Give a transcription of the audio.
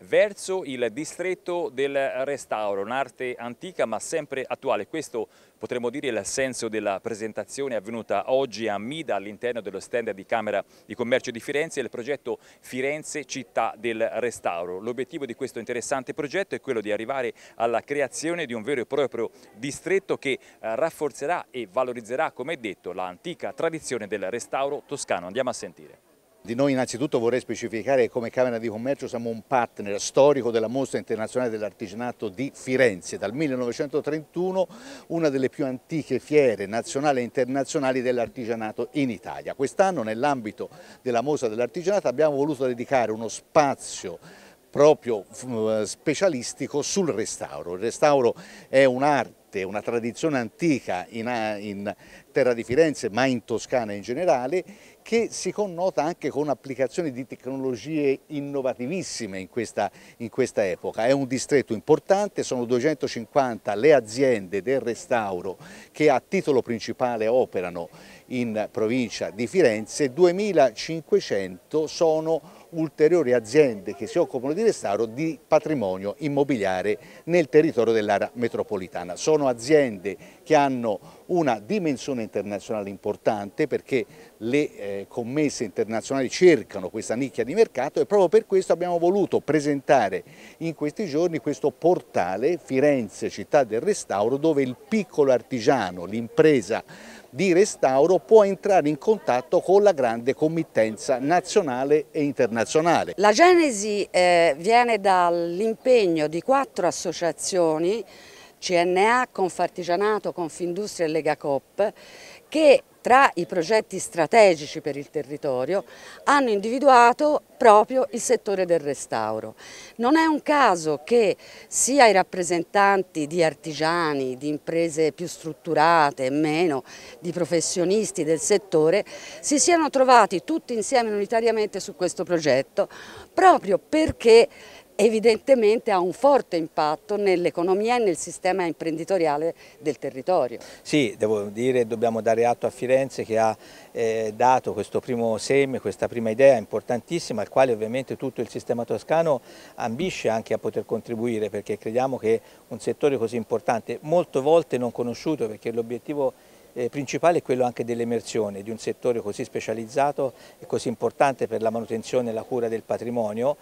verso il distretto del restauro, un'arte antica ma sempre attuale. Questo potremmo dire il senso della presentazione avvenuta oggi a Mida all'interno dello stand di Camera di Commercio di Firenze, il progetto Firenze Città del Restauro. L'obiettivo di questo interessante progetto è quello di arrivare alla creazione di un vero e proprio distretto che eh, rafforzerà e valorizzerà, come detto, l'antica tradizione del restauro toscano. Andiamo a sentire. Di noi innanzitutto vorrei specificare che come Camera di Commercio siamo un partner storico della Mostra Internazionale dell'Artigianato di Firenze, dal 1931 una delle più antiche fiere nazionali e internazionali dell'artigianato in Italia. Quest'anno nell'ambito della Mostra dell'Artigianato abbiamo voluto dedicare uno spazio proprio eh, specialistico sul restauro. Il restauro è un'arte forte, una tradizione antica in, in terra di Firenze ma in Toscana in generale che si connota anche con applicazioni di tecnologie innovativissime in questa, in questa epoca. È un distretto importante, sono 250 le aziende del restauro che a titolo principale operano in provincia di Firenze, 2500 sono ulteriori aziende che si occupano di restauro di patrimonio immobiliare nel territorio dell'area metropolitana. Sono sono aziende che hanno una dimensione internazionale importante perché le eh, commesse internazionali cercano questa nicchia di mercato e proprio per questo abbiamo voluto presentare in questi giorni questo portale Firenze Città del Restauro dove il piccolo artigiano, l'impresa di restauro può entrare in contatto con la grande committenza nazionale e internazionale. La genesi eh, viene dall'impegno di quattro associazioni CNA, Confartigianato, Confindustria e Lega Coop che tra i progetti strategici per il territorio hanno individuato proprio il settore del restauro. Non è un caso che sia i rappresentanti di artigiani, di imprese più strutturate e meno, di professionisti del settore, si siano trovati tutti insieme unitariamente su questo progetto proprio perché evidentemente ha un forte impatto nell'economia e nel sistema imprenditoriale del territorio. Sì, devo dire, dobbiamo dare atto a Firenze che ha eh, dato questo primo seme, questa prima idea importantissima, al quale ovviamente tutto il sistema toscano ambisce anche a poter contribuire, perché crediamo che un settore così importante, molte volte non conosciuto, perché l'obiettivo eh, principale è quello anche dell'emersione di un settore così specializzato e così importante per la manutenzione e la cura del patrimonio